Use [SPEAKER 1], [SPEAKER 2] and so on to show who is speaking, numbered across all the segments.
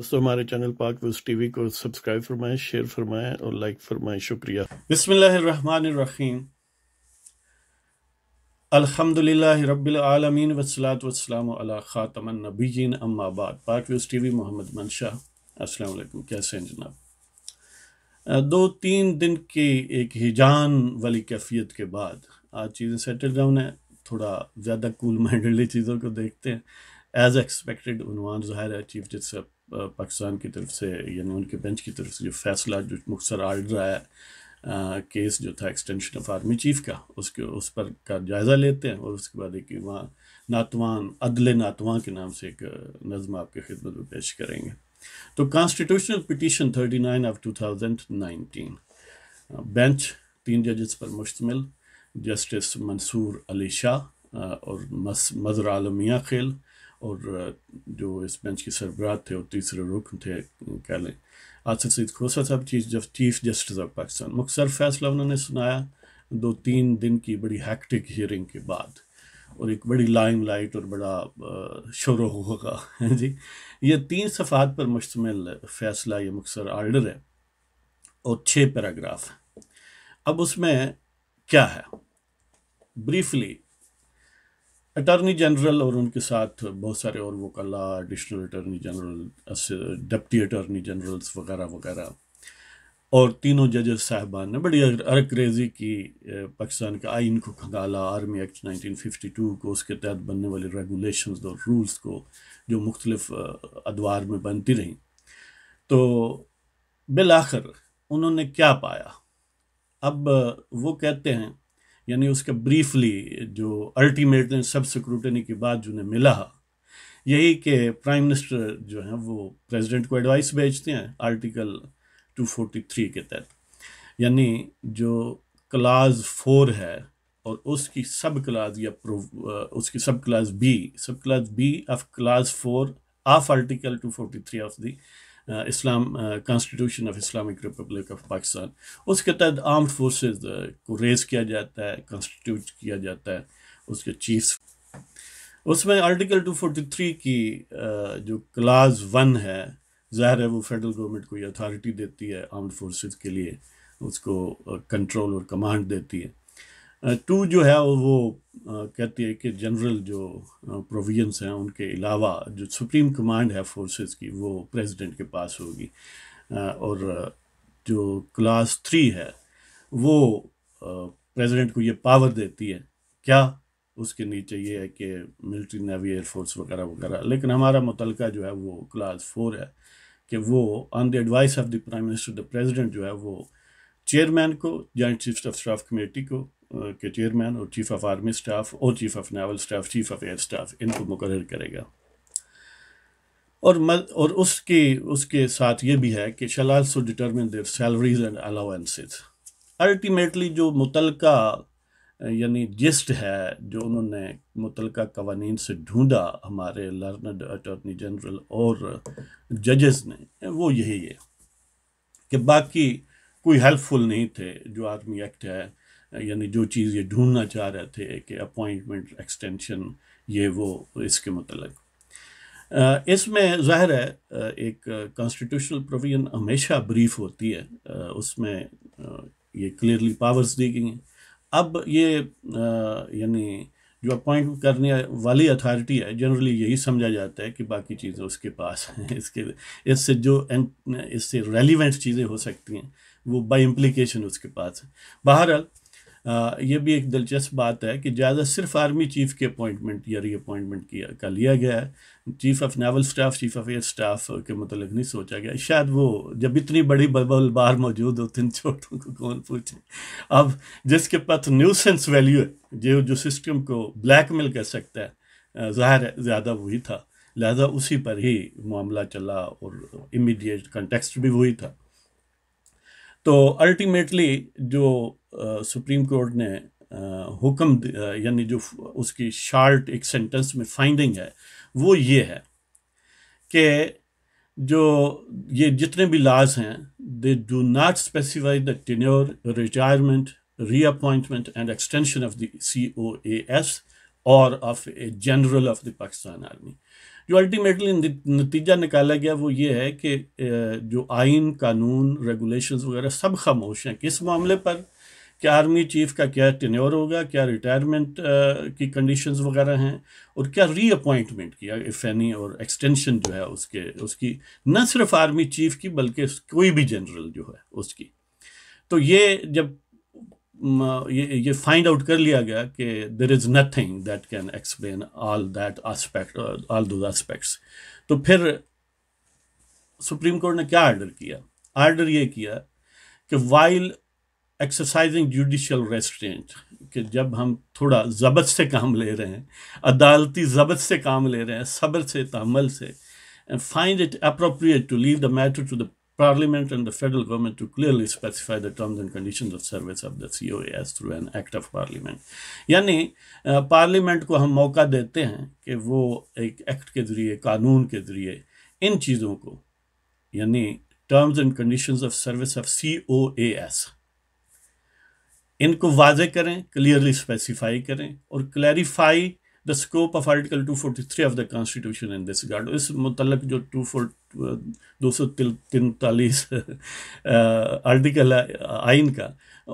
[SPEAKER 1] دوستو ہمارے چینل پاک ویوز ٹی وی کو سبسکرائب فرمائیں شیئر فرمائیں اور لائک فرمائیں شکریہ بسم اللہ الرحمن الرحیم الحمدللہ رب العالمین والصلاة والسلام علی خاتم النبیین اما بعد پاک ویوز ٹی وی محمد منشاہ السلام علیکم کیسے ہیں جناب دو تین دن کی ایک ہجان والی کیفیت کے بعد آج چیزیں سیٹل ڈاؤن ہیں تھوڑا زیادہ کول مائنڈلی چیزوں کو دیکھتے ہیں ایز ایکسپیکٹڈ عنوان ظاہر ہے چیف جسٹس پاکستان کی طرف سے یعنی ان کے بینچ کی طرف سے جو فیصلہ جو مختصر آرڈر آیا کیس جو تھا ایکسٹینشن آف آرمی چیف کا اس کے اس پر کا جائزہ لیتے ہیں اور اس کے بعد ایک وہاں ناتوان عدل ناتواں کے نام سے ایک نظم آپ کی خدمت میں پیش کریں گے تو constitutional petition thirty nine of two thousand nineteen bench تین ججز پر مشتمل جسٹس منصور علی شاہ اور مضر عالمیہ خیل اور جو اس بینچ کے سربراہ تھے اور تیسرے رکن تھے کہہ لیں آصف سید کھوسا صاحب چیز جب چیف جسٹس آف پاکستان مختصر فیصلہ انہوں نے سنایا دو تین دن کی بڑی ہیکٹک ہیئرنگ کے بعد اور ایک بڑی لائم لائٹ اور بڑا شور ہوگا جی یہ تین صفحات پر مشتمل فیصلہ یہ مختصر آرڈر ہے اور چھ پیراگراف اب اس میں کیا ہے بریفلی اٹارنی جنرل اور ان کے ساتھ بہت سارے اور وہ additional attorney general deputy attorney generals وغیرہ وغیرہ اور تینوں ججز صاحبان نے بڑی ارک ریزی کی پاکستان کے آئین کو کھنگالا army act nineteen fifty two کو اس کے تحت بننے والے ریگولیشنز اور رولز کو جو مختلف ادوار میں بنتی رہیں تو بالآخر انہوں نے کیا پایا اب وہ کہتے ہیں یعنی اس کا بریفلی جو الٹیمیٹ سب کے بعد جو انہیں ملا یہی کہ پرائم منسٹر جو ہیں وہ پریزیڈنٹ کو ایڈوائس بھیجتے ہیں آرٹیکل 243 کے تحت یعنی جو کلاز فور ہے اور اس کی سب یا اس کی sub class B sub class B of class four of article 243 forty three of the Islam constitution of Islamic Republic of Pakistan اس کے تحت آرم فورسز کو ریز کیا جاتا ہے کانسٹیٹیوٹ کیا جاتا ہے اس کے چیفس اس میں آرٹیکل ٹو فورٹی تھری کی جو کلاس ون ہے ظاہر ہے وہ فیڈرل گورنمنٹ کو یہ اتھارٹی دیتی ہے آرمڈ فورسز کے لیے اس کو کنٹرول اور کمانڈ دیتی ہے ٹو جو ہے وہ کہتی ہے کہ جنرل جو پروویژنس ہیں ان کے علاوہ جو سپریم کمانڈ ہے فورسز کی وہ پریزیڈنٹ کے پاس ہوگی اور جو کلاس تھری ہے وہ پریزیڈنٹ کو یہ پاور دیتی ہے کیا اس کے نیچے یہ ہے کہ ملٹری نیوی ایئر فورس وغیرہ وغیرہ لیکن ہمارا متعلقہ جو ہے وہ کلاس فور ہے کہ وہ on the advice of the prime minister the president جو ہے وہ چیئرمین کو joint chief of staff committee کو کے چیئرمین اور چیف آف آرمی اسٹاف اور chief of naval staff chief of air staff ان کو مقرر کرے گا اور اور اس کی اس کے ساتھ یہ بھی ہے کہ shall so determine their salaries and allowances ultimately جو متعلقہ یعنی جسٹ ہے جو انہوں نے متعلقہ قوانین سے ڈھونڈا ہمارے لرنڈ اٹارنی جنرل اور ججز نے وہ یہی ہے کہ باقی کوئی ہیلپ فل نہیں تھے جو آدمی ایکٹ ہے یعنی جو چیز یہ ڈھونڈنا چاہ رہے تھے کہ اپوائنٹمنٹ ایکسٹینشن یہ وہ اس کے متعلق اس میں ظاہر ہے ایک کانسٹیٹیوشنل پروویژن ہمیشہ بریف ہوتی ہے اس میں یہ کلیئرلی پاورز دی گئی ہیں اب یہ یعنی جو اپوائنٹ کرنے والی اتھارٹی ہے جنرلی یہی سمجھا جاتا ہے کہ باقی چیزیں اس کے پاس ہیں اس کے اس سے جو اس سے ریلیونٹ چیزیں ہو سکتی ہیں وہ بائی امپلیکیشن اس کے پاس ہے بہرحال یہ بھی ایک دلچسپ بات ہے کہ زیادہ صرف آرمی چیف کے اپوائنٹمنٹ یا ری اپوائنٹمنٹ کیا کا لیا گیا ہے chief of naval staff chief of air staff کے متعلق نہیں سوچا گیا شاید وہ جب اتنی بڑی ببل باہر موجود ہو تین چھوٹوں کو کون پوچھے اب جس کے پاس نیوسنس ویلیو ہے جو سسٹم کو بلیک میل کر سکتا ہے ظاہر ہے زیادہ وہی تھا لہذا اسی پر ہی معاملہ چلا اور امیڈیٹ کنٹیکسٹ بھی وہی تھا تو الٹیمیٹلی جو سپریم کورٹ نے حکم یعنی جو اس کی شارٹ ایک سینٹنس میں فائنڈنگ ہے وہ یہ ہے کہ جو یہ جتنے بھی لاز ہیں they do not specify the tenure retirement reappointment and extension of the C O A S اور of a general of the Pakistan army جو الٹیمیٹلی نتیجہ نکالا گیا وہ یہ ہے کہ جو آئین قانون ریگولیشنز وغیرہ سب خاموش ہیں کس معاملے پر کیا آرمی چیف کا کیا ٹینیور ہوگا کیا ریٹائرمنٹ کی کنڈیشنز وغیرہ ہیں اور کیا ری اپوائنٹمنٹ کیا فینی اور ایکسٹینشن جو ہے اس کے اس کی نہ صرف آرمی چیف کی بلکہ کوئی بھی جنرل جو ہے اس کی تو یہ جب یہ فائنڈ آؤٹ کر لیا گیا کہ there is nothing that can explain all that aspect all those aspects تو پھر سپریم کورٹ نے کیا آرڈر کیا آرڈر یہ کیا کہ وائل ایکسرسائزنگ جوڈیشل ریسٹرینٹ کہ جب ہم تھوڑا ضبط سے کام لے رہے ہیں عدالتی ضبط سے کام لے رہے ہیں صبر سے تحمل سے find it appropriate to leave the matter to the parliament and federal government to clarity of parliament یعنی پارلیمنٹ کو ہم موقع دیتے ہیں کہ وہ ایکٹ کے ذریعے قانون کے ذریعے ان چیزوں کو یعنی ٹرمس اینڈ کنڈیشن ان کو واضح کریں کلیئرلی اسپیسیفائی کریں اور clarify the scope of article two forty three of the regard اس متعلق جو ٹو فورٹ دو سو تینتالیس آرٹیکل آئین کا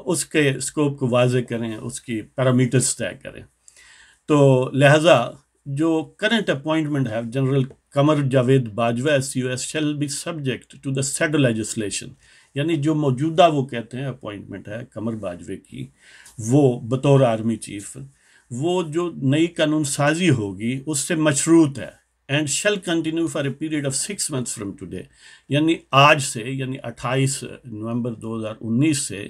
[SPEAKER 1] اس کے اسکوپ کو واضح کریں اس کی پیرامیٹرس طے کریں تو لہٰذا جو کرنٹ اپوائنٹمنٹ ہے general Qamar Javed Bajwa S U S shall be subject to the said legislation یعنی جو موجودہ وہ کہتے ہیں اپوائنٹمنٹ ہے قمر باجوے کی وہ بطور آرمی چیف وہ جو نئی قانون سازی ہوگی اس سے مشروط ہے and shall continue for a period of six months from today یعنی آج سے یعنی اٹھائیس نومبر دو ہزار انیس سے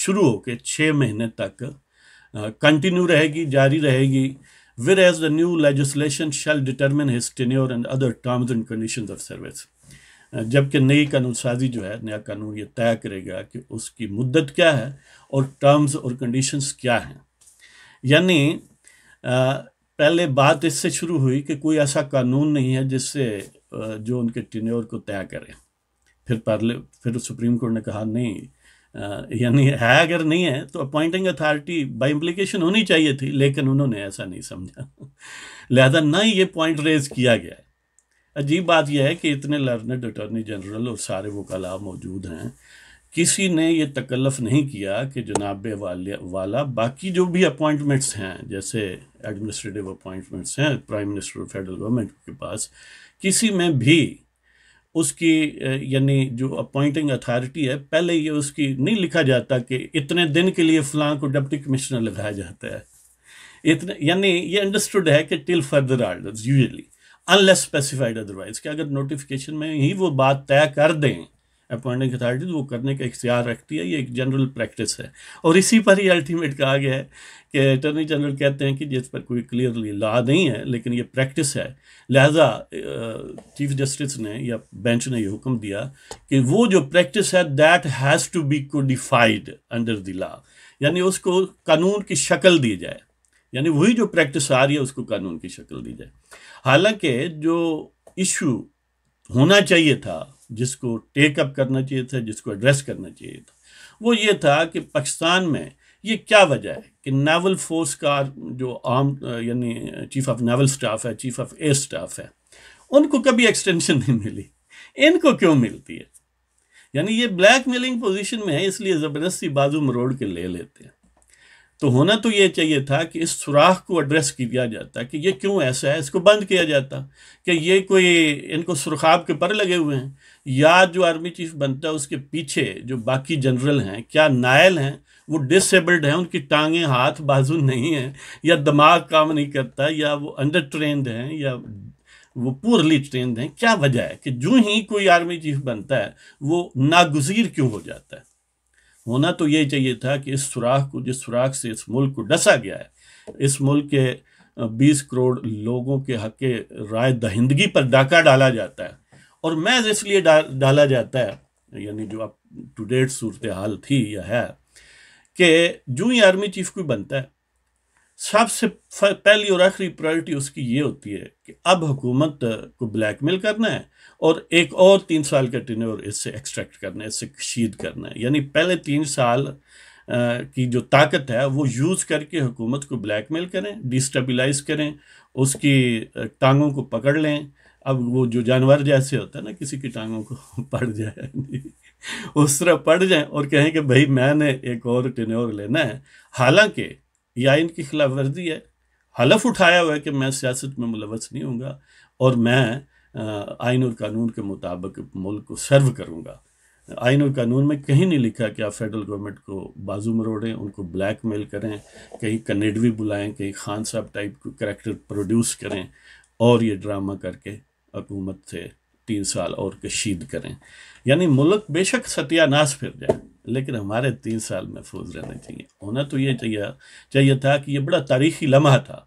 [SPEAKER 1] شروع ہو کے چھ مہینے تک کنٹینیو رہے گی جاری رہے گی whereas the new legislation shall determine his tenure and other terms and conditions of service جبکہ نئی قانون سازی جو ہے نیا قانون یہ طے کرے گا کہ اس کی مدت کیا ہے اور ٹرمز اور کنڈیشنز کیا ہیں یعنی پہلے بات اس سے شروع ہوئی کہ کوئی ایسا قانون نہیں ہے جس سے جو ان کے ٹینیور کو طے کرے پھر پہلے پھر سپریم کورٹ نے کہا نہیں یعنی ہے اگر نہیں ہے تو اپوائنٹنگ اتھارٹی بائی امپلیکیشن ہونی چاہیے تھی لیکن انہوں نے ایسا نہیں سمجھا لہذا نہ ہی یہ پوائنٹ ریز کیا گیا ہے عجیب بات یہ ہے کہ اتنے لرنڈ اٹارنی جنرل اور سارے وہ کلاب موجود ہیں کسی نے یہ تکلف نہیں کیا کہ جناب والا باقی جو بھی اپوائنٹمنٹس ہیں جیسے ایڈمنسٹریٹو اپوائنٹمنٹس ہیں پرائم منسٹر فیڈرل گورنمنٹ کے پاس کسی میں بھی اس کی یعنی جو اپوائنٹنگ اتھارٹی ہے پہلے یہ اس کی نہیں لکھا جاتا کہ اتنے دن کے لیے فلاں کو ڈپٹی کمشنر لگایا جاتا ہے اتنے یعنی یہ انڈرسٹوڈ ہے کہ till further orders usually unless specified otherwise کہ اگر نوٹیفکیشن میں ہی وہ بات طے کر دیں اپوائنٹنگ اتارٹیز وہ کرنے کا اختیار رکھتی ہے یہ ایک جنرل پریکٹس ہے اور اسی پر ہی الٹیمیٹ کہا گیا ہے کہ اٹرنی جنرل کہتے ہیں کہ جس پر کوئی کلیئرلی لا نہیں ہے لیکن یہ پریکٹس ہے لہذا چیف جسٹس نے یا بینچ نے یہ حکم دیا کہ وہ جو پریکٹس ہے that has to be codified under the law یعنی اس کو قانون کی شکل دی جائے یعنی وہی جو پریکٹس آ رہی ہے اس کو قانون کی شکل دی جائے حالانکہ جو ایشو ہونا چاہیے تھا جس کو ٹیک اپ کرنا چاہیے تھا جس کو ایڈریس کرنا چاہیے تھا وہ یہ تھا کہ پاکستان میں یہ کیا وجہ ہے کہ ناول فورس کا جو عام یعنی چیف آف نیول سٹاف ہے چیف آف ایئر سٹاف ہے ان کو کبھی ایکسٹینشن نہیں ملی ان کو کیوں ملتی ہے یعنی یہ بلیک میلنگ پوزیشن میں ہے اس لیے زبردستی بازو مروڑ کے لے لیتے ہیں تو ہونا تو یہ چاہیے تھا کہ اس سراخ کو ایڈریس کیا جاتا کہ یہ کیوں ایسا ہے اس کو بند کیا جاتا کہ یہ کوئی ان کو سرخاب کے پر لگے ہوئے ہیں یا جو آرمی چیف بنتا ہے اس کے پیچھے جو باقی جنرل ہیں کیا نائل ہیں وہ ڈسیبلڈ ہیں ان کی ٹانگیں ہاتھ بازو نہیں ہیں یا دماغ کام نہیں کرتا یا وہ انڈر ٹرینڈ ہیں یا وہ پورلی ٹرینڈ ہیں کیا وجہ ہے کہ جو ہی کوئی آرمی چیف بنتا ہے وہ ناگزیر کیوں ہو جاتا ہے ہونا تو یہ چاہیے تھا کہ اس سوراخ کو جس سوراخ سے اس ملک کو ڈسا گیا ہے اس ملک کے بیس کروڑ لوگوں کے حق رائے دہندگی پر ڈاکہ ڈالا جاتا ہے اور میز اس لیے ڈالا جاتا ہے یعنی جو اب ٹو ڈیٹ صورتحال تھی یا ہے کہ جو ہی آرمی چیف کوئی بنتا ہے سب سے پہلی اور آخری پرائرٹی اس کی یہ ہوتی ہے کہ اب حکومت کو بلیک میل کرنا ہے اور ایک اور تین سال کا ٹینور اس سے ایکسٹریکٹ کرنا ہے اس سے کشید کرنا ہے یعنی پہلے تین سال کی جو طاقت ہے وہ یوز کر کے حکومت کو بلیک میل کریں ڈی کریں اس کی ٹانگوں کو پکڑ لیں اب وہ جو جانور جیسے ہوتا ہے نا کسی کی ٹانگوں کو پڑ جائے یعنی اس طرح پڑ جائیں اور کہیں کہ بھائی میں نے ایک اور ٹینور لینا ہے حالانکہ یہ ان کی خلاف ورزی ہے حلف اٹھایا ہوا ہے کہ میں سیاست میں ملوث نہیں ہوں گا اور میں آئین اور قانون کے مطابق ملک کو سرو کروں گا آئین اور قانون میں کہیں نہیں لکھا کہ آپ فیڈرل گورنمنٹ کو بازو مروڑیں ان کو بلیک میل کریں کہیں کنیڈوی بلائیں کہیں خان صاحب ٹائپ کو کریکٹر پروڈیوس کریں اور یہ ڈرامہ کر کے حکومت سے تین سال اور کشید کریں یعنی ملک بے شک ستیہ ناس پھر جائے لیکن ہمارے تین سال محفوظ رہنے چاہیے ہونا تو یہ چاہیے چاہیے تھا کہ یہ بڑا تاریخی لمحہ تھا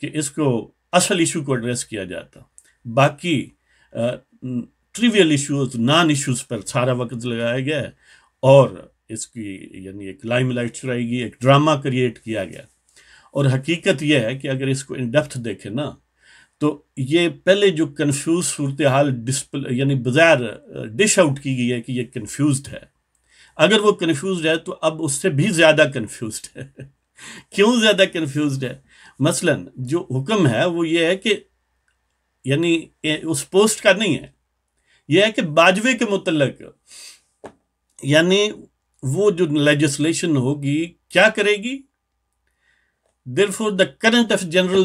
[SPEAKER 1] کہ اس کو اصل ایشو کو ایڈریس کیا جاتا باقی ٹریویل ایشوز نان ایشوز پر سارا وقت لگایا گیا اور اس کی یعنی ایک لائم لائٹ چرائی گئی ایک ڈرامہ کریٹ کیا گیا اور حقیقت یہ ہے کہ اگر اس کو ان ڈیپتھ دیکھے نا تو یہ پہلے جو کنفیوز صورتحال ڈسپل یعنی بظاہر ڈش آؤٹ کی گئی ہے کہ یہ کنفیوزڈ ہے اگر وہ کنفیوزڈ ہے تو اب اس سے بھی زیادہ کنفیوزڈ ہے کیوں زیادہ کنفیوزڈ ہے مثلا جو حکم ہے وہ یہ ہے کہ یعنی اس پوسٹ کا نہیں ہے یہ ہے کہ باجوے کے متعلق یعنی وہ جو لیجسلیشن ہوگی کیا کرے گی therefore the current of general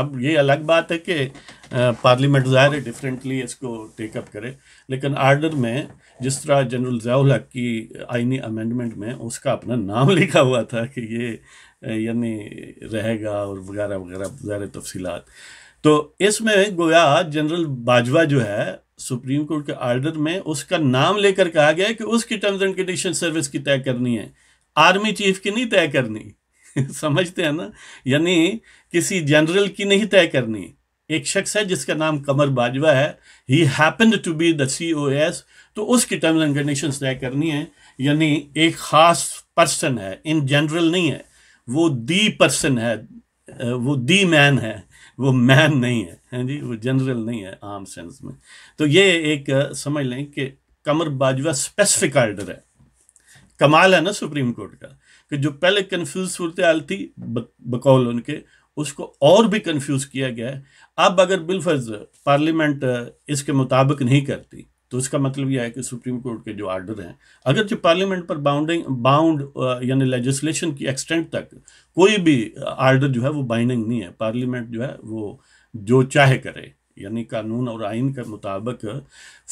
[SPEAKER 1] اب یہ الگ بات ہے کہ پارلیمنٹ ظاہر ہے ڈفرینٹلی اس کو ٹیک اپ کرے لیکن آرڈر میں جس طرح جنرل ضیاء الحق کی آئینی امینڈمنٹ میں اس کا اپنا نام لکھا ہوا تھا کہ یہ یعنی رہے گا اور وغیرہ وغیرہ ظاہر تفصیلات تو اس میں گویا جنرل باجوہ جو ہے سپریم کورٹ کے آرڈر میں اس کا نام لے کر کہا گیا کہ اس کی ٹرمز اینڈ کنڈیشن سروس کی طے کرنی ہے آرمی چیف کی نہیں طے کرنی سمجھتے ہیں نا یعنی کسی جنرل کی نہیں طے کرنی ایک شخص ہے جس کا نام قمر باجوہ ہے he happen to be the C O S تو اس کی ٹرمز اینڈ کنڈیشنز طے کرنی ہے یعنی ایک خاص پرسن ہے ان جنرل نہیں ہے وہ دی پرسن ہے وہ دی مین ہے وہ مین نہیں ہے ہاں جی وہ جنرل نہیں ہے عام سینس میں تو یہ ایک سمجھ لیں کہ قمر باجوہ اسپیسیفک آرڈر ہے کمال ہے نا سپریم کورٹ کا کہ جو پہلے کنفیوز صورتحال تھی بقول ان کے اس کو اور بھی کنفیوز کیا گیا ہے اب اگر بالفرض پارلیمنٹ اس کے مطابق نہیں کرتی تو اس کا مطلب یہ ہے کہ سپریم کورٹ کے جو آرڈر ہیں اگر جو پارلیمنٹ پر باؤنڈنگ باؤنڈ یعنی لیجسلیشن کی ایکسٹینٹ تک کوئی بھی آرڈر جو ہے وہ بائنڈنگ نہیں ہے پارلیمنٹ جو ہے وہ جو چاہے کرے یعنی قانون اور آئین کے مطابق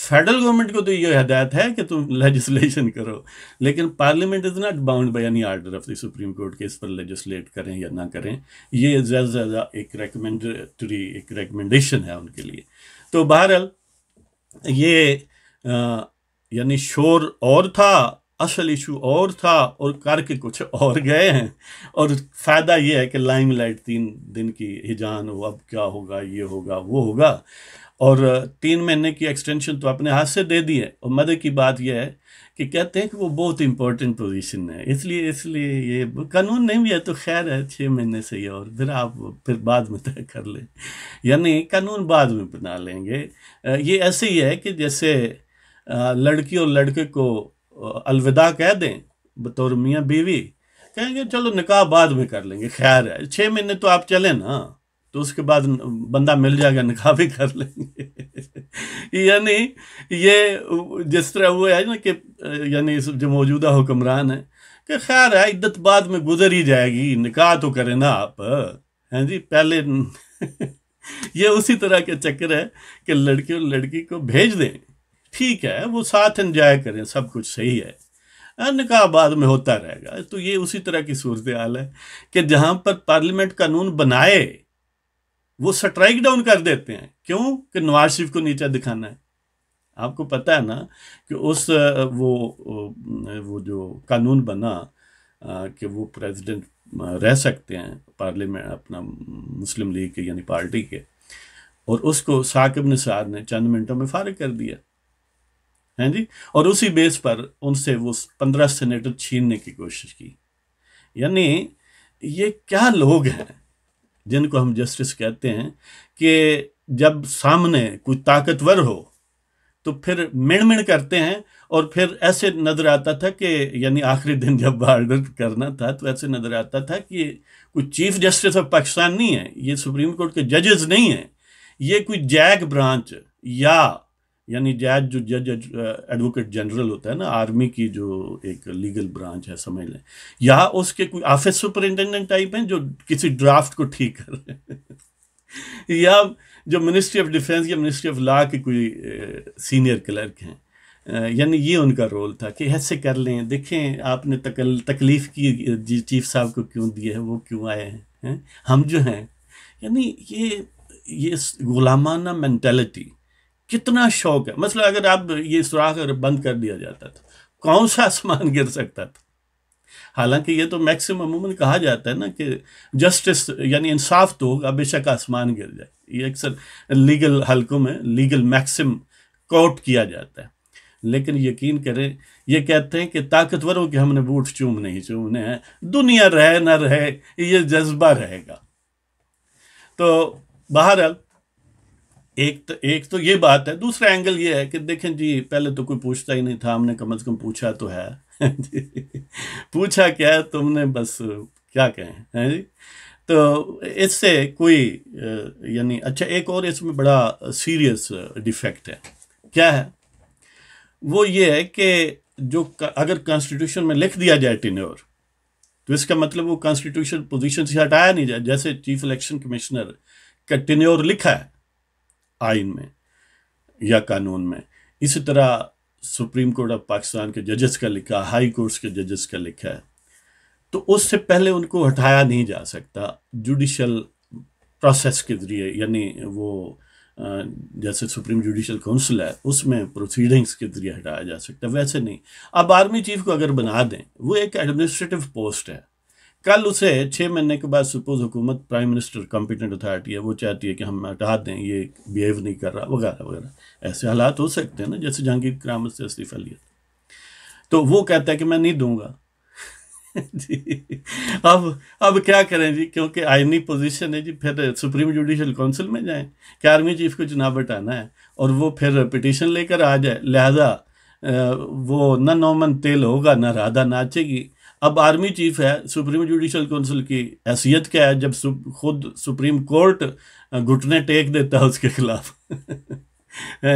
[SPEAKER 1] فیڈرل گورنمنٹ کو تو یہ ہدایت ہے کہ تم لیجسلیشن کرو لیکن parliament is not bound by یعنی order of the supreme court کے اس پر لیجسلیٹ کریں یا نہ کریں یہ زیادہ زیادہ ایک ریکمنڈیشن ہے ان کے لیے تو بہرحال یہ یعنی شور اور تھا اصل ایشو اور تھا اور کر کے کچھ اور گئے ہیں اور فائدہ یہ ہے کہ لائم لائٹ تین دن کی ہجان ہو اب کیا ہوگا یہ ہوگا وہ ہوگا اور تین مہینے کی ایکسٹینشن تو اپنے ہاتھ سے دے دی ہے اور مدے کی بات یہ ہے کہ کہتے ہیں کہ وہ بہت امپورٹنٹ پوزیشن ہے اس لیے اس لیے یہ قانون نہیں بھی ہے تو خیر ہے چھ مہینے سے ہی اور پھر آپ پھر بعد میں طے کر لیں یعنی قانون بعد میں بنا لیں گے یہ ایسے ہی ہے کہ جیسے لڑکی اور لڑکے کو الوداع کہہ دیں بطور میاں بیوی کہیں گے چلو نکاح بعد میں کر لیں گے خیر ہے چھ مہینے تو آپ چلیں نا تو اس کے بعد بندہ مل جائے گا نکاح بھی کر لیں گے یعنی یہ جس طرح ہوا ہے نا کہ یعنی جو موجودہ حکمران ہیں کہ خیر ہے عدت بعد میں گزر ہی جائے گی نکاح تو کریں نا آپ ہیں جی پہلے یہ اسی طرح کے چکر ہے کہ لڑکی اور لڑکی کو بھیج دیں ٹھیک ہے وہ ساتھ انجوائے کریں سب کچھ صحیح ہے نکاح بعد میں ہوتا رہے گا تو یہ اسی طرح کی صورتحال ہے کہ جہاں پر پارلیمنٹ قانون بنائے وہ سٹرائک ڈاؤن کر دیتے ہیں کیوں کہ نواز شریف کو نیچا دکھانا ہے آپ کو پتہ ہے نا کہ اس وہ جو قانون بنا کہ وہ پریزیڈنٹ رہ سکتے ہیں پارلیمنٹ اپنا مسلم لیگ کے یعنی پارٹی کے اور اس کو ثاقب نثار نے چند منٹوں میں فارغ کر دیا ہیں جی اور اسی بیس پر ان سے وہ پندرہ سینیٹر چھیننے کی کوشش کی یعنی یہ کیا لوگ ہیں جن کو ہم جسٹس کہتے ہیں کہ جب سامنے کوئی طاقتور ہو تو پھر کرتے ہیں اور پھر ایسے نظر آتا تھا کہ یعنی آخری دن جب آرڈر کرنا تھا تو ایسے نظر آتا تھا کہ کوئی چیف جسٹس آف پاکستان نہیں ہے یہ سپریم کورٹ کے ججز نہیں ہیں یہ کوئی جیک برانچ یا یعنی جج جو جج ایڈوکیٹ جنرل ہوتا ہے نا آرمی کی جو ایک لیگل برانچ ہے سمجھ لیں یا اس کے کوئی آفس سپرنٹینڈنٹ ٹائپ ہیں جو کسی ڈرافٹ کو ٹھیک کر رہے ہیں یا جو منسٹری آف ڈیفینس یا منسٹری آف لا کے کوئی سینئر کلرک ہیں یعنی یہ ان کا رول تھا کہ ایسے کر لیں دیکھیں آپ نے تکلیف کی جی چیف صاحب کو کیوں دی ہے وہ کیوں آئے ہیں ہم جو ہیں یعنی یہ یہ غلامانہ مینٹیلٹی کتنا شوق ہے مثلا مطلب اگر آپ یہ سوراخ اگر بند کر دیا جاتا تھا کون سا آسمان گر سکتا تھا حالانکہ یہ تو میکسیمم عموماً کہا جاتا ہے نا کہ جسٹس یعنی انصاف تو ہوگا بے شک آسمان گر جائے یہ اکثر لیگل حلقوں میں لیگل میکسم کوٹ کیا جاتا ہے لیکن یقین کریں یہ کہتے ہیں کہ طاقتوروں کے ہم نے بوٹ چوم نہیں چومنے ہیں دنیا رہے نہ رہے یہ جذبہ رہے گا تو بہرحال ایک تو ایک تو یہ بات ہے دوسرا اینگل یہ ہے کہ دیکھیں جی پہلے تو کوئی پوچھتا ہی نہیں تھا ہم نے کم از کم پوچھا تو ہے پوچھا کیا ہے تم نے بس کیا کہیں جی تو اس سے کوئی یعنی اچھا ایک اور اس میں بڑا سیریس ڈیفیکٹ ہے کیا ہے وہ یہ ہے کہ جو اگر کانسٹیٹیوشن میں لکھ دیا جائے ٹینیور تو اس کا مطلب وہ کانسٹیٹیوشن پوزیشن سے ہٹایا نہیں جائے جیسے چیف الیکشن کمشنر کا ٹینیور لکھا ہے آئین میں یا قانون میں اسی طرح سپریم کورٹ آف پاکستان کے ججز کا لکھا ہائی کورٹس کے ججز کا لکھا ہے تو اس سے پہلے ان کو ہٹایا نہیں جا سکتا جوڈیشل پروسیس کے ذریعے یعنی وہ جیسے سپریم جوڈیشل کونسل ہے اس میں پروسیڈنگس کے ذریعے ہٹایا جا سکتا ویسے نہیں اب آرمی چیف کو اگر بنا دیں وہ ایک ایڈمنسٹریٹو پوسٹ ہے کل اسے چھ مہینے کے بعد سپوز حکومت پرائم منسٹر کمپیٹنٹ اتھارٹی ہے وہ چاہتی ہے کہ ہم ہٹا دیں یہ بیہیو نہیں کر رہا وغیرہ وغیرہ ایسے حالات ہو سکتے ہیں نا جیسے جہانگیر کرامت سے استعفیٰ لیا تو وہ کہتا ہے کہ میں نہیں دوں گا جی اب اب کیا کریں جی کیونکہ آئینی پوزیشن ہے جی پھر سپریم جوڈیشل کونسل میں جائیں کہ آرمی چیف کو چناب ہٹانا ہے اور وہ پھر پٹیشن لے کر آ جائے لہذا وہ نہ نومن تیل ہوگا نہ رادہ ناچے گی اب آرمی چیف ہے سپریم جوڈیشل کونسل کی حیثیت کیا ہے جب خود سپریم کورٹ گھٹنے ٹیک دیتا ہے اس کے خلاف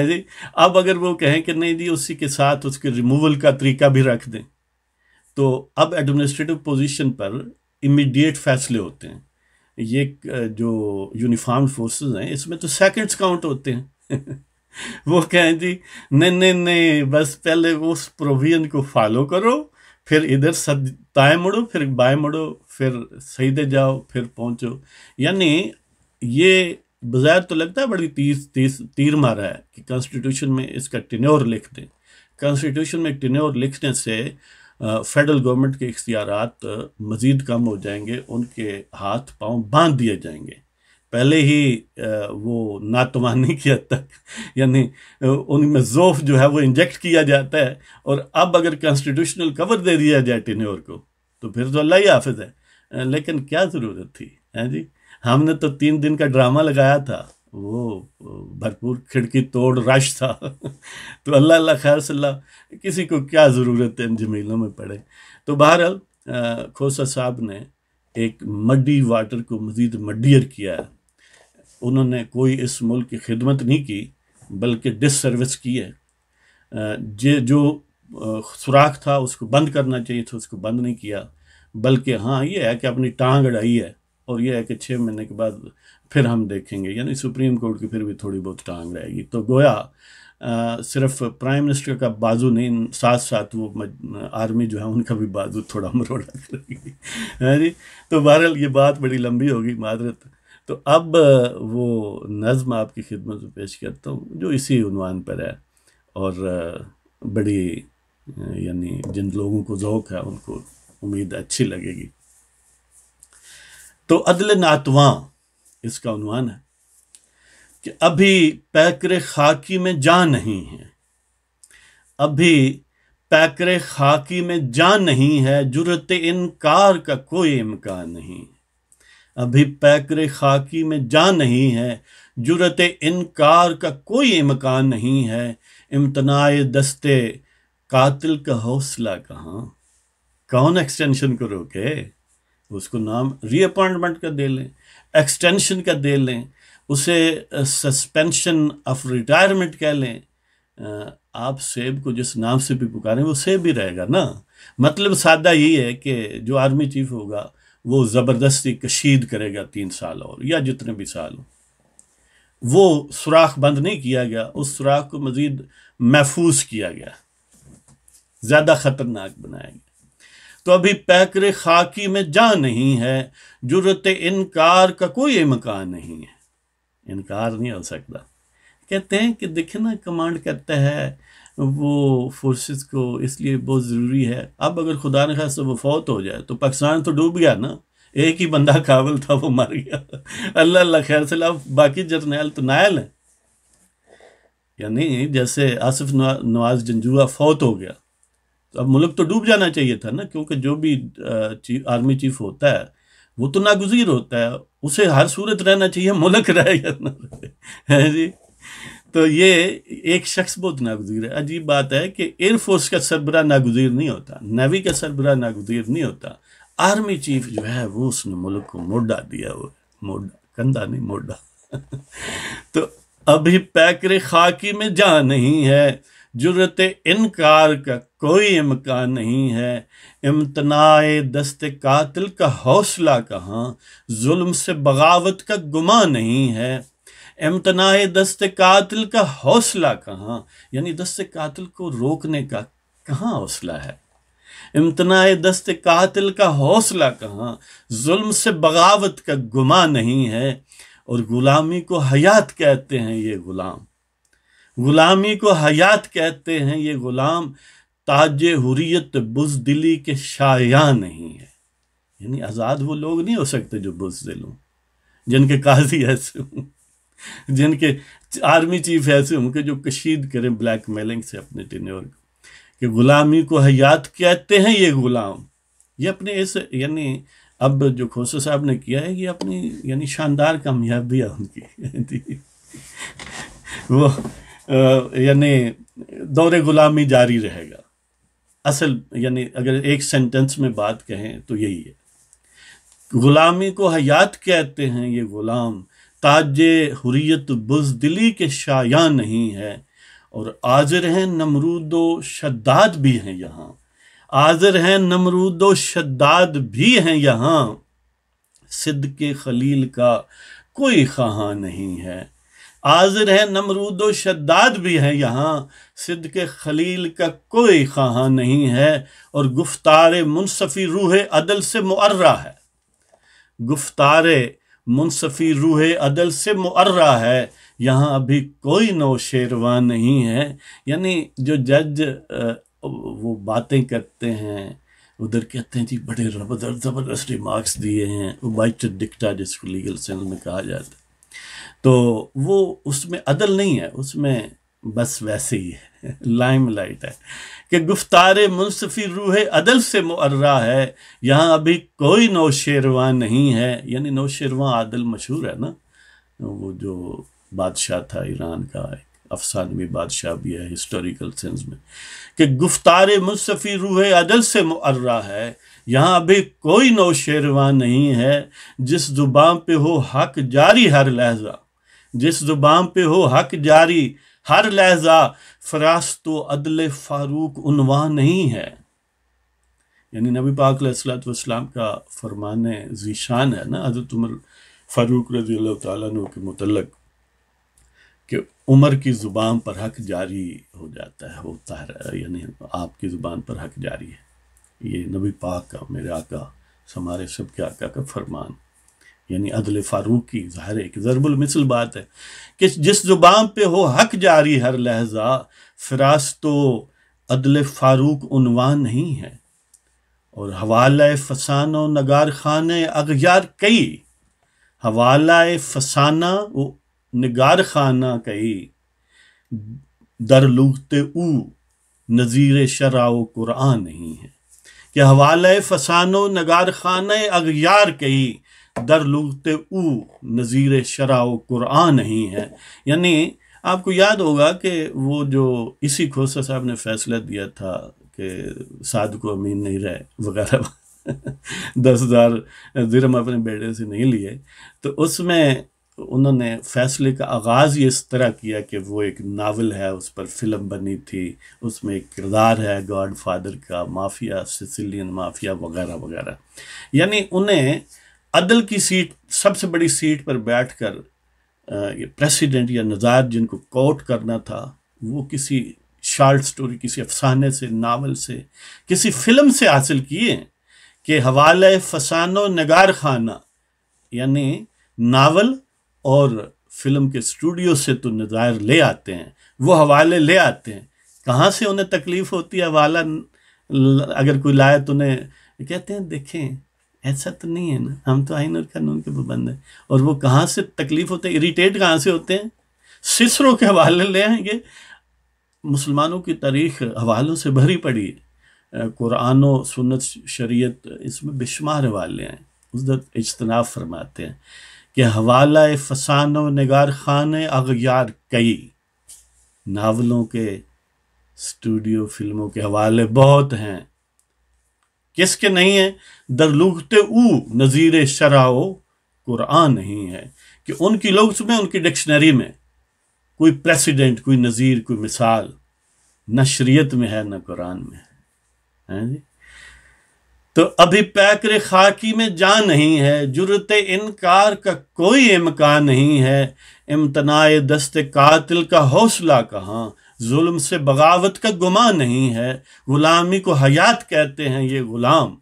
[SPEAKER 1] جی اب اگر وہ کہیں کہ نہیں جی اسی کے ساتھ اس کے ریموول کا طریقہ بھی رکھ دیں تو اب ایڈمنسٹریٹو پوزیشن پر امیڈیٹ فیصلے ہوتے ہیں یہ جو یونیفارم فورسز ہیں اس میں تو سیکنڈز کاؤنٹ ہوتے ہیں وہ کہیں جی نہیں نہیں بس پہلے اس پروویژن کو فالو کرو پھر ادھر سد تائیں مڑو پھر بائیں مڑو پھر سعید جاؤ پھر پہنچو یعنی یہ بظاہر تو لگتا ہے بڑی تیز تیز تیر مارا ہے کہ کانسٹیٹیوشن میں اس کا ٹینور لکھ دیں کانسٹیٹیوشن میں ٹینور لکھنے سے فیڈرل گورنمنٹ کے اختیارات مزید کم ہو جائیں گے ان کے ہاتھ پاؤں باندھ دیے جائیں گے پہلے ہی وہ ناتوانی کی حد تک یعنی ان میں زوف جو ہے وہ انجیکٹ کیا جاتا ہے اور اب اگر کانسٹیٹیوشنل کور دے دیا جائے ٹینیور کو تو پھر تو اللہ ہی حافظ ہے لیکن کیا ضرورت تھی ہے جی ہم نے تو تین دن کا ڈرامہ لگایا تھا وہ بھرپور کھڑکی توڑ رش تھا تو اللہ اللہ خیر صلی اللہ کسی کو کیا ضرورت ہے ان جمیلوں میں پڑے تو بہرحال کھوسا صاحب نے ایک مڈی واٹر کو مزید مڈیر کیا ہے انہوں نے کوئی اس ملک کی خدمت نہیں کی بلکہ ڈس سروس کی ہے جی جو سوراخ تھا اس کو بند کرنا چاہیے تھا اس کو بند نہیں کیا بلکہ ہاں یہ ہے کہ اپنی ٹانگ اڑائی ہے اور یہ ہے کہ چھ مہینے کے بعد پھر ہم دیکھیں گے یعنی سپریم کورٹ کی پھر بھی تھوڑی بہت ٹانگ رہے گی تو گویا صرف پرائم منسٹر کا بازو نہیں ساتھ ساتھ وہ آرمی جو ہے ان کا بھی بازو تھوڑا مروڑا کرے گی جی تو بہرحال یہ بات بڑی لمبی ہوگی معذرت تو اب وہ نظم آپ کی خدمت میں پیش کرتا ہوں جو اسی عنوان پر ہے اور بڑی یعنی جن لوگوں کو ذوق ہے ان کو امید اچھی لگے گی تو عدل ناتواں اس کا عنوان ہے کہ ابھی پیکر خاکی میں جان نہیں ہے ابھی پیکر خاکی میں جان نہیں ہے جرت انکار کا کوئی امکان نہیں ہے ابھی پیکر خاکی میں جا نہیں ہے جرت انکار کا کوئی امکان نہیں ہے امتناع دستے قاتل کا حوصلہ کہاں کون ایکسٹینشن کو روکے اس کو نام ری اپوائنٹمنٹ کا دے لیں ایکسٹینشن کا دے لیں اسے سسپینشن آف ریٹائرمنٹ کہہ لیں آپ سیب کو جس نام سے بھی پکاریں وہ سیب ہی رہے گا نا مطلب سادہ یہ ہے کہ جو آرمی چیف ہوگا وہ زبردستی کشید کرے گا تین سال اور یا جتنے بھی سال ہوں وہ سوراخ بند نہیں کیا گیا اس سوراخ کو مزید محفوظ کیا گیا زیادہ خطرناک بنایا گیا تو ابھی پیکر خاکی میں جان نہیں ہے جرت انکار کا کوئی امکان نہیں ہے انکار نہیں ہو سکتا کہتے ہیں کہ دیکھنا کمانڈ کرتا ہے وہ فورسز کو اس لیے بہت ضروری ہے اب اگر خدا نے خاص وہ فوت ہو جائے تو پاکستان تو ڈوب گیا نا ایک ہی بندہ کابل تھا وہ مر گیا اللہ اللہ خیر اللہ باقی جرنیل تو نائل ہیں یعنی جیسے آصف نواز جنجوا فوت ہو گیا تو اب ملک تو ڈوب جانا چاہیے تھا نا کیونکہ جو بھی آرمی چیف ہوتا ہے وہ تو ناگزیر ہوتا ہے اسے ہر صورت رہنا چاہیے ملک رہے یا نہ رہے جی تو یہ ایک شخص بہت ناگزیر ہے عجیب بات ہے کہ ایئر فورس کا سربراہ ناگزیر نہیں ہوتا نیوی کا سربراہ ناگزیر نہیں ہوتا آرمی چیف جو ہے وہ اس نے ملک کو موڈا دیا وہ موڈا کندھا نہیں موڈا تو ابھی پیکر خاکی میں جا نہیں ہے جرت انکار کا کوئی امکان نہیں ہے امتناع دست قاتل کا حوصلہ کہاں ظلم سے بغاوت کا گما نہیں ہے امتناع دست قاتل کا حوصلہ کہاں یعنی دست قاتل کو روکنے کا کہاں حوصلہ ہے امتناع دست قاتل کا حوصلہ کہاں ظلم سے بغاوت کا گما نہیں ہے اور غلامی کو حیات کہتے ہیں یہ غلام غلامی کو حیات کہتے ہیں یہ غلام تاج حریت بزدلی کے شایا نہیں ہے یعنی آزاد وہ لوگ نہیں ہو سکتے جو بزدل ہوں جن کے قاضی ایسے ہوں جن کے آرمی چیف ایسے ہوں کہ جو کشید کریں بلیک میلنگ سے اپنے ٹینیور کو کہ غلامی کو حیات کہتے ہیں یہ غلام یہ اپنے اس یعنی اب جو صاحب نے کیا ہے یہ اپنی یعنی شاندار کامیابی ہے ان کی جی۔ وہ یعنی دور غلامی جاری رہے گا اصل یعنی اگر ایک سینٹنس میں بات کہیں تو یہی ہے غلامی کو حیات کہتے ہیں یہ غلام تاج حریت بزدلی کے شایان نہیں ہے اور آزر ہیں نمرود و شداد بھی ہیں یہاں آزر ہیں نمرود و شداد بھی ہیں یہاں صد کے خلیل کا کوئی خواہاں نہیں ہے آزر ہے نمرود و شداد بھی ہیں یہاں کے خلیل کا کوئی خواہاں نہیں ہے اور گفتار منصفی روح عدل سے معرہ ہے گفتار منصفی روح عدل سے معرہ ہے یہاں ابھی کوئی نو شیرواں نہیں ہے یعنی جو جج وہ باتیں کرتے ہیں ادھر کہتے ہیں جی بڑے زبردست ریمارکس دیے ہیں وائٹ ڈکٹا جس کو لیگل سینل میں کہا جاتا ہے تو وہ اس میں عدل نہیں ہے اس میں بس ویسے ہی ہے لائم لائٹ ہے کہ گفتار منصفی روح عدل سے معرہ ہے یہاں ابھی کوئی نو شیرواں نہیں ہے یعنی نو شیرواں عادل مشہور ہے نا وہ جو بادشاہ تھا ایران کا افسانوی بادشاہ بھی ہے ہسٹوریکل سینس میں کہ گفتار منصفی روح عدل سے معرہ ہے یہاں ابھی کوئی نو شیرواں نہیں ہے جس زبان پہ ہو حق جاری ہر لہجہ جس زبان پہ ہو حق جاری ہر لہجہ فراست و عدل فاروق عنوان نہیں ہے یعنی نبی پاک علیہ والسلام کا فرمان ذیشان ہے نا حضرت عمر فاروق رضی اللہ تعالیٰ عنہ کے متعلق کہ عمر کی زبان پر حق جاری ہو جاتا ہے ہوتا ہے یعنی آپ کی زبان پر حق جاری ہے یہ نبی پاک کا میرے آقا ہمارے سب کے آقا کا فرمان یعنی عدل فاروق کی ظاہر ایک ضرب المثل بات ہے کہ جس زبان پہ ہو حق جاری ہر لہجہ فراس تو عدل فاروق عنوان نہیں ہے اور حوالہ فسانہ و نگار خانہ اغیار کئی حوالہ فسانہ و نگار خانہ کئی در لوگتے او نظیر شرع و قرآن نہیں ہے کہ حوالہ فسانہ و نگار خانہ اغیار کئی در لغت او نظیر شرع و قرآن نہیں ہے یعنی آپ کو یاد ہوگا کہ وہ جو اسی کھوسا صاحب نے فیصلہ دیا تھا کہ سعد کو امین نہیں رہے وغیرہ دس ہزار درم اپنے بیٹے سے نہیں لیے تو اس میں انہوں نے فیصلے کا آغاز ہی اس طرح کیا کہ وہ ایک ناول ہے اس پر فلم بنی تھی اس میں ایک کردار ہے گاڈ فادر کا مافیا سسیلین مافیا وغیرہ وغیرہ یعنی انہیں عدل کی سیٹ سب سے بڑی سیٹ پر بیٹھ کر یہ پریسیڈنٹ یا نظار جن کو کوٹ کرنا تھا وہ کسی شارٹ سٹوری کسی افسانے سے ناول سے کسی فلم سے حاصل کیے کہ حوالے فسان و نگار خانہ یعنی ناول اور فلم کے اسٹوڈیو سے تو نظار لے آتے ہیں وہ حوالے لے آتے ہیں کہاں سے انہیں تکلیف ہوتی ہے حوالہ اگر کوئی لائے تو انہیں کہتے ہیں دیکھیں ایسا تو نہیں ہے نا ہم تو آئین اور قانون کے پابند ہیں اور وہ کہاں سے تکلیف ہوتے ہیں اریٹیٹ کہاں سے ہوتے ہیں سسروں کے حوالے لے آئیں گے مسلمانوں کی تاریخ حوالوں سے بھری پڑی قرآن و سنت شریعت اس میں بشمار حوالے ہیں اس در اجتناف فرماتے ہیں کہ حوالہ فسان و نگار خان اغیار کئی ناولوں کے اسٹوڈیو فلموں کے حوالے بہت ہیں کس کے نہیں ہے در لوغتے او شرع و قرآن نہیں ہے کہ ان کی لغت میں ان کی ڈکشنری میں کوئی پریسیڈنٹ کوئی نظیر کوئی مثال نہ شریعت میں ہے نہ قرآن میں ہے ہاں جی تو ابھی پیکر خاکی میں جان نہیں ہے جرت انکار کا کوئی امکان نہیں ہے امتناع دست قاتل کا حوصلہ کہاں ظلم سے بغاوت کا گمان نہیں ہے غلامی کو حیات کہتے ہیں یہ غلام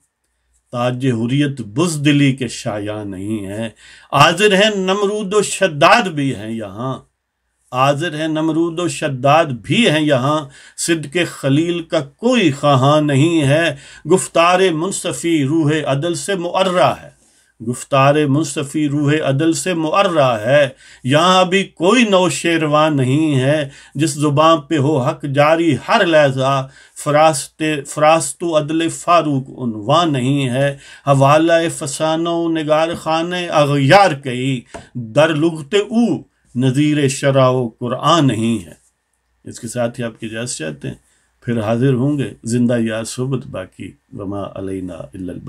[SPEAKER 1] تاج حریت بزدلی کے شایع نہیں ہے حاضر ہیں نمرود و شداد بھی ہیں یہاں حاضر ہیں نمرود و شداد بھی ہیں یہاں صدق خلیل کا کوئی خواہاں نہیں ہے گفتار منصفی روح عدل سے معرہ ہے گفتار مصطفی روح عدل سے معرہ ہے یہاں ابھی کوئی نو شیرواں نہیں ہے جس زبان پہ ہو حق جاری ہر لہذا فراست فراست و عدل فاروق عنواں نہیں ہے حوالہ فسانہ و نگار خان اغیار کئی در لغت او نذیر و قرآن نہیں ہے اس کے ساتھ ہی آپ کی اجازت چاہتے ہیں پھر حاضر ہوں گے زندہ یا صحبت باقی وما علینا علیہ